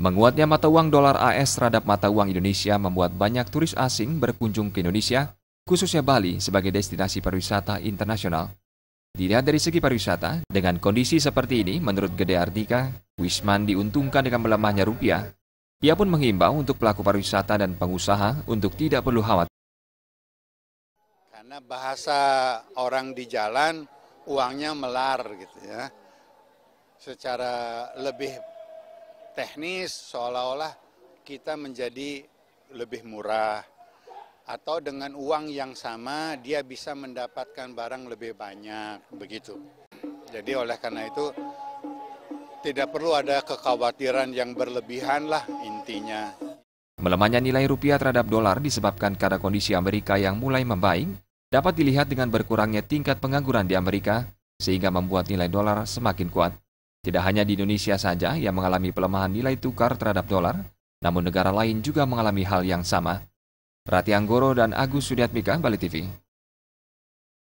Menguatnya mata uang dolar AS terhadap mata uang Indonesia membuat banyak turis asing berkunjung ke Indonesia, khususnya Bali sebagai destinasi pariwisata internasional. Dilihat dari segi pariwisata, dengan kondisi seperti ini, menurut Gede Artika, Wisman diuntungkan dengan melemahnya rupiah. Ia pun mengimbau untuk pelaku pariwisata dan pengusaha untuk tidak perlu khawatir. Karena bahasa orang di jalan, uangnya melar gitu ya. Secara lebih teknis seolah-olah kita menjadi lebih murah atau dengan uang yang sama dia bisa mendapatkan barang lebih banyak begitu. Jadi oleh karena itu tidak perlu ada kekhawatiran yang berlebihan lah intinya. Melemahnya nilai rupiah terhadap dolar disebabkan karena kondisi Amerika yang mulai membaik dapat dilihat dengan berkurangnya tingkat pengangguran di Amerika sehingga membuat nilai dolar semakin kuat. Tidak hanya di Indonesia saja yang mengalami pelemahan nilai tukar terhadap dolar, namun negara lain juga mengalami hal yang sama. Rati Anggoro dan Agus Sudiatmika, Bali TV.